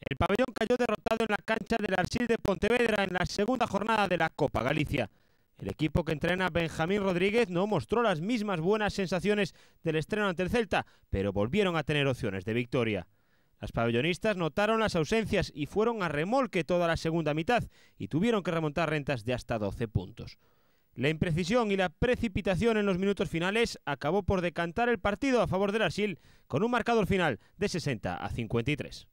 El pabellón cayó derrotado en la cancha del Arsil de Pontevedra en la segunda jornada de la Copa Galicia. El equipo que entrena Benjamín Rodríguez no mostró las mismas buenas sensaciones del estreno ante el Celta, pero volvieron a tener opciones de victoria. Las pabellonistas notaron las ausencias y fueron a remolque toda la segunda mitad y tuvieron que remontar rentas de hasta 12 puntos. La imprecisión y la precipitación en los minutos finales acabó por decantar el partido a favor del Arsil con un marcador final de 60 a 53.